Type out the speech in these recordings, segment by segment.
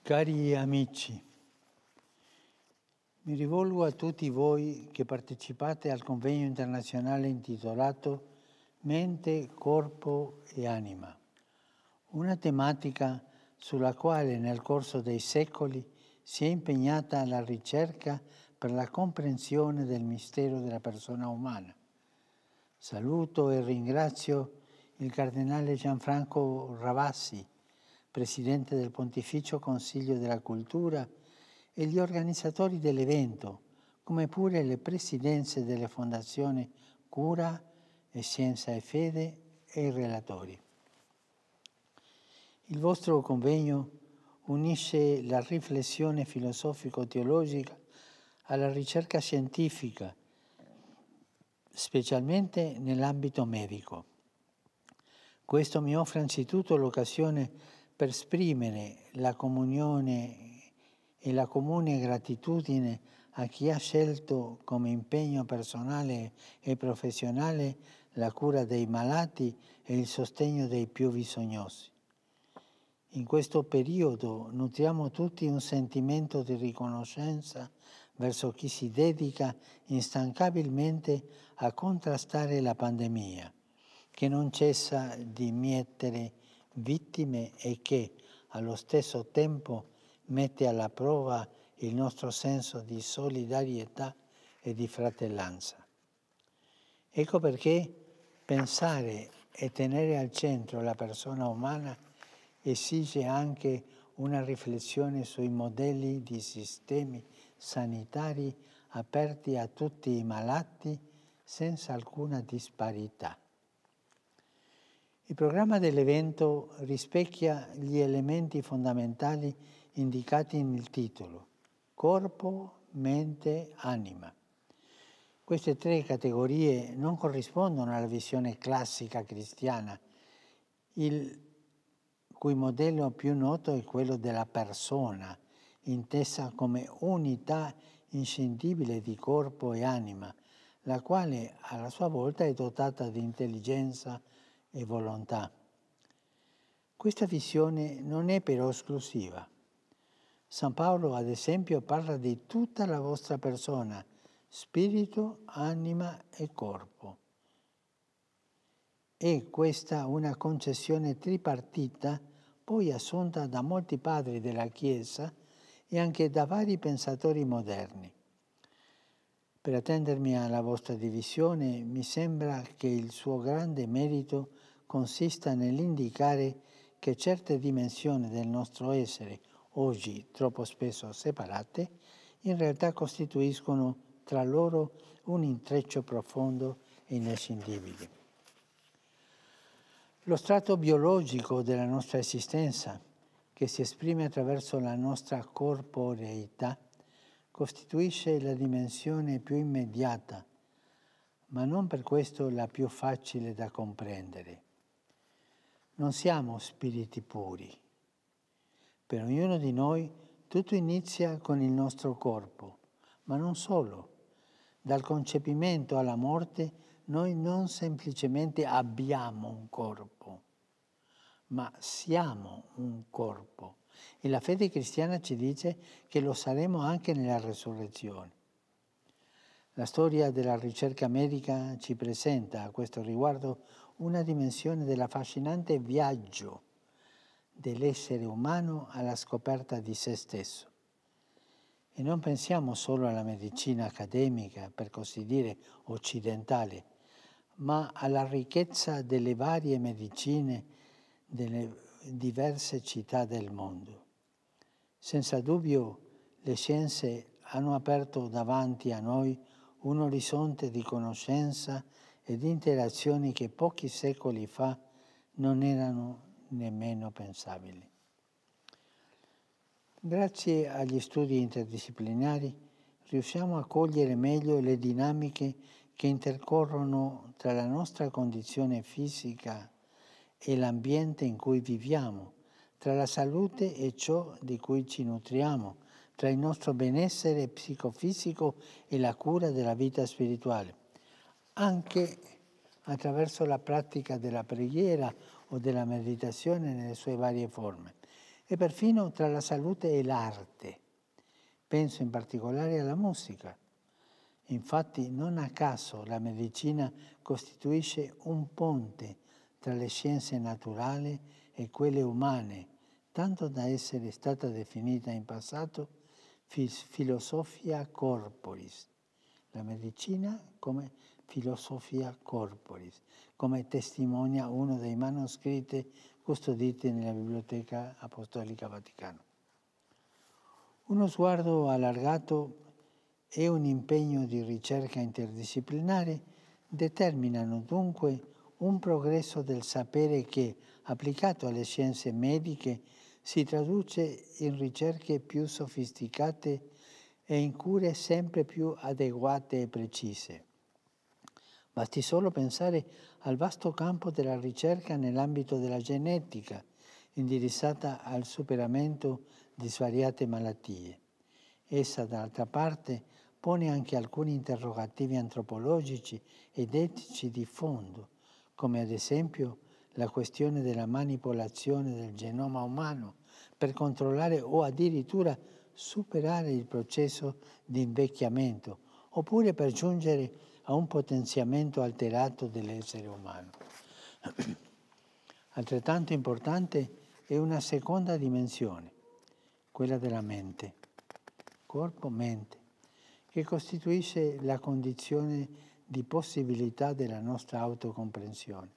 Cari amici, mi rivolgo a tutti voi che partecipate al convegno internazionale intitolato Mente, Corpo e Anima, una tematica sulla quale nel corso dei secoli si è impegnata la ricerca per la comprensione del mistero della persona umana. Saluto e ringrazio il Cardinale Gianfranco Ravassi, presidente del Pontificio Consiglio della Cultura, e gli organizzatori dell'evento, come pure le presidenze delle fondazioni Cura e Scienza e Fede e i relatori. Il vostro convegno unisce la riflessione filosofico-teologica alla ricerca scientifica, specialmente nell'ambito medico. Questo mi offre anzitutto l'occasione per esprimere la comunione e la comune gratitudine a chi ha scelto come impegno personale e professionale la cura dei malati e il sostegno dei più bisognosi. In questo periodo nutriamo tutti un sentimento di riconoscenza verso chi si dedica instancabilmente a contrastare la pandemia, che non cessa di miettere vittime e che allo stesso tempo mette alla prova il nostro senso di solidarietà e di fratellanza. Ecco perché pensare e tenere al centro la persona umana esige anche una riflessione sui modelli di sistemi sanitari aperti a tutti i malati senza alcuna disparità. Il programma dell'evento rispecchia gli elementi fondamentali indicati nel titolo, corpo, mente, anima. Queste tre categorie non corrispondono alla visione classica cristiana, il cui modello più noto è quello della persona, intesa come unità inscindibile di corpo e anima, la quale alla sua volta è dotata di intelligenza, e volontà. Questa visione non è però esclusiva. San Paolo, ad esempio, parla di tutta la vostra persona, spirito, anima e corpo. È questa una concessione tripartita, poi assunta da molti padri della Chiesa e anche da vari pensatori moderni. Per attendermi alla vostra divisione, mi sembra che il suo grande merito consista nell'indicare che certe dimensioni del nostro essere, oggi troppo spesso separate, in realtà costituiscono tra loro un intreccio profondo e inescindibile. Lo strato biologico della nostra esistenza, che si esprime attraverso la nostra corporeità, costituisce la dimensione più immediata, ma non per questo la più facile da comprendere. Non siamo spiriti puri. Per ognuno di noi tutto inizia con il nostro corpo, ma non solo. Dal concepimento alla morte noi non semplicemente abbiamo un corpo, ma siamo un corpo. E la fede cristiana ci dice che lo saremo anche nella resurrezione. La storia della ricerca medica ci presenta a questo riguardo una dimensione dell'affascinante viaggio dell'essere umano alla scoperta di se stesso. E non pensiamo solo alla medicina accademica, per così dire, occidentale, ma alla ricchezza delle varie medicine delle diverse città del mondo. Senza dubbio le scienze hanno aperto davanti a noi un orizzonte di conoscenza ed interazioni che pochi secoli fa non erano nemmeno pensabili. Grazie agli studi interdisciplinari riusciamo a cogliere meglio le dinamiche che intercorrono tra la nostra condizione fisica e l'ambiente in cui viviamo, tra la salute e ciò di cui ci nutriamo, tra il nostro benessere psicofisico e la cura della vita spirituale anche attraverso la pratica della preghiera o della meditazione nelle sue varie forme e perfino tra la salute e l'arte. Penso in particolare alla musica. Infatti non a caso la medicina costituisce un ponte tra le scienze naturali e quelle umane, tanto da essere stata definita in passato filosofia corporis, la medicina come Filosofia Corporis, come testimonia uno dei manoscritti custoditi nella Biblioteca Apostolica Vaticana. Uno sguardo allargato e un impegno di ricerca interdisciplinare determinano dunque un progresso del sapere che, applicato alle scienze mediche, si traduce in ricerche più sofisticate e in cure sempre più adeguate e precise. Basti solo pensare al vasto campo della ricerca nell'ambito della genetica, indirizzata al superamento di svariate malattie. Essa, d'altra parte, pone anche alcuni interrogativi antropologici ed etici di fondo, come ad esempio la questione della manipolazione del genoma umano per controllare o addirittura superare il processo di invecchiamento, oppure per giungere a a un potenziamento alterato dell'essere umano. Altrettanto importante è una seconda dimensione, quella della mente, corpo-mente, che costituisce la condizione di possibilità della nostra autocomprensione.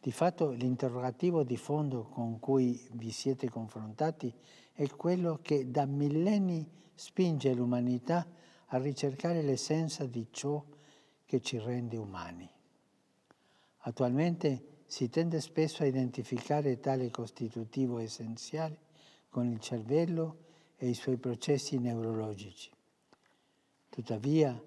Di fatto l'interrogativo di fondo con cui vi siete confrontati è quello che da millenni spinge l'umanità a ricercare l'essenza di ciò che ci rende umani. Attualmente si tende spesso a identificare tale costitutivo essenziale con il cervello e i suoi processi neurologici. Tuttavia,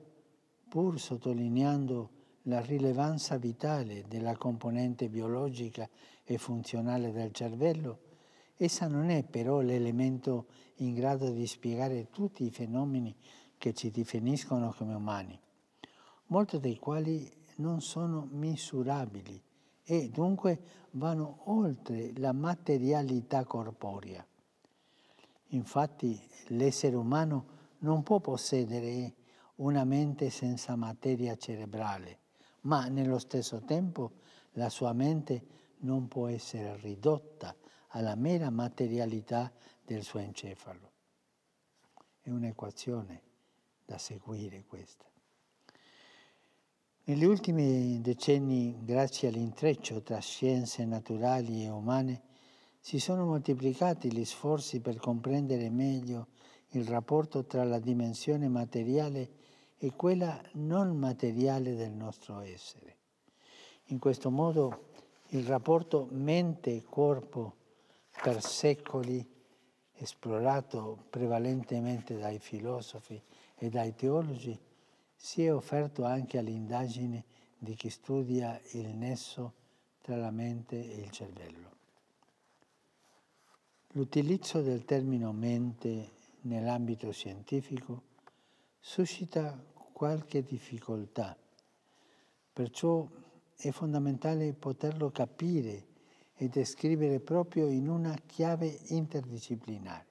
pur sottolineando la rilevanza vitale della componente biologica e funzionale del cervello, essa non è però l'elemento in grado di spiegare tutti i fenomeni che ci definiscono come umani, molti dei quali non sono misurabili e dunque vanno oltre la materialità corporea. Infatti l'essere umano non può possedere una mente senza materia cerebrale, ma nello stesso tempo la sua mente non può essere ridotta alla mera materialità del suo encefalo. È un'equazione da seguire questa. Negli ultimi decenni, grazie all'intreccio tra scienze naturali e umane, si sono moltiplicati gli sforzi per comprendere meglio il rapporto tra la dimensione materiale e quella non materiale del nostro essere. In questo modo il rapporto mente-corpo per secoli esplorato prevalentemente dai filosofi e dai teologi, si è offerto anche all'indagine di chi studia il nesso tra la mente e il cervello. L'utilizzo del termine mente nell'ambito scientifico suscita qualche difficoltà, perciò è fondamentale poterlo capire e descrivere proprio in una chiave interdisciplinare.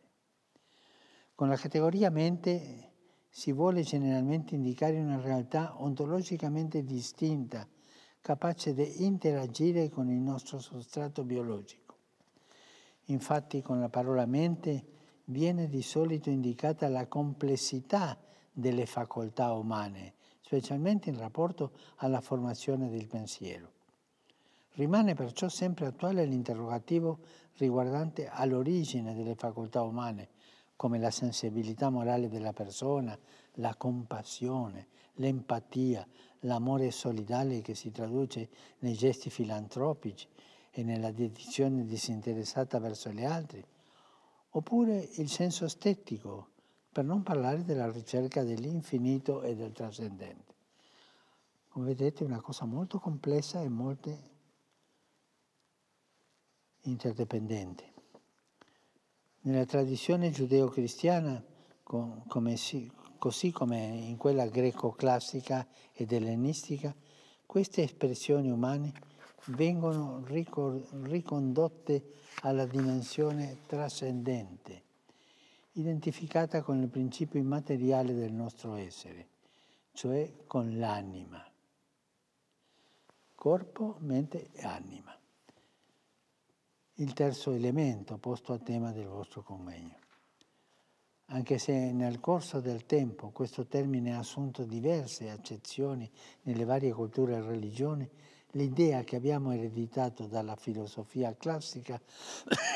Con la categoria mente si vuole generalmente indicare una realtà ontologicamente distinta, capace di interagire con il nostro sostrato biologico. Infatti con la parola mente viene di solito indicata la complessità delle facoltà umane, specialmente in rapporto alla formazione del pensiero. Rimane perciò sempre attuale l'interrogativo riguardante all'origine delle facoltà umane, come la sensibilità morale della persona, la compassione, l'empatia, l'amore solidale che si traduce nei gesti filantropici e nella dedizione disinteressata verso gli altri, oppure il senso estetico, per non parlare della ricerca dell'infinito e del trascendente. Come vedete è una cosa molto complessa e molto interdipendente. Nella tradizione giudeo-cristiana, come così come in quella greco-classica ed ellenistica, queste espressioni umane vengono ricondotte alla dimensione trascendente, identificata con il principio immateriale del nostro essere, cioè con l'anima, corpo, mente e anima il terzo elemento posto a tema del vostro convegno. Anche se nel corso del tempo questo termine ha assunto diverse accezioni nelle varie culture e religioni, l'idea che abbiamo ereditato dalla filosofia classica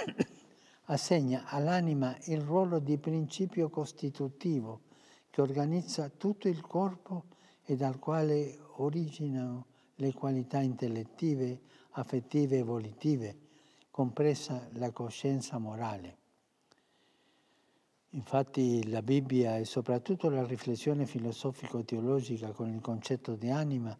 assegna all'anima il ruolo di principio costitutivo che organizza tutto il corpo e dal quale originano le qualità intellettive, affettive e volitive, compresa la coscienza morale. Infatti la Bibbia e soprattutto la riflessione filosofico-teologica con il concetto di anima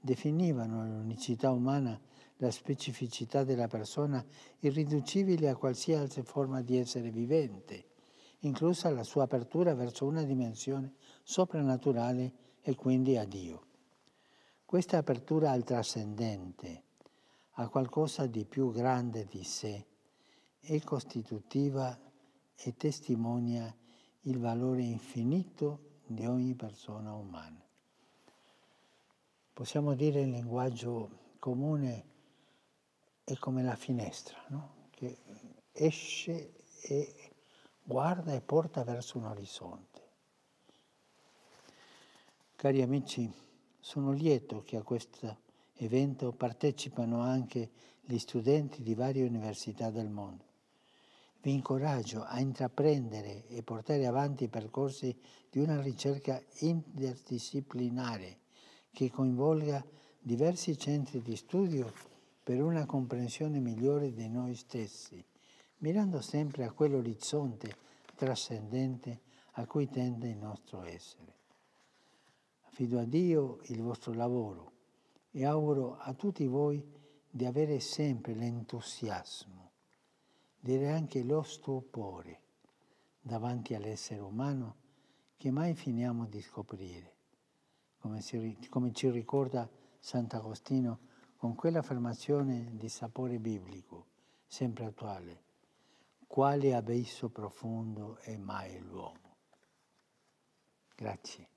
definivano l'unicità umana, la specificità della persona irriducibile a qualsiasi forma di essere vivente, inclusa la sua apertura verso una dimensione soprannaturale e quindi a Dio. Questa apertura al trascendente, a qualcosa di più grande di sé, e costitutiva e testimonia il valore infinito di ogni persona umana. Possiamo dire in linguaggio comune è come la finestra, no? che esce e guarda e porta verso un orizzonte. Cari amici, sono lieto che a questa evento partecipano anche gli studenti di varie università del mondo. Vi incoraggio a intraprendere e portare avanti i percorsi di una ricerca interdisciplinare che coinvolga diversi centri di studio per una comprensione migliore di noi stessi, mirando sempre a quell'orizzonte trascendente a cui tende il nostro essere. Affido a Dio il vostro lavoro e auguro a tutti voi di avere sempre l'entusiasmo, dire anche lo stupore davanti all'essere umano che mai finiamo di scoprire, come, si, come ci ricorda Sant'Agostino con quell'affermazione di sapore biblico, sempre attuale, quale abisso profondo è mai l'uomo. Grazie.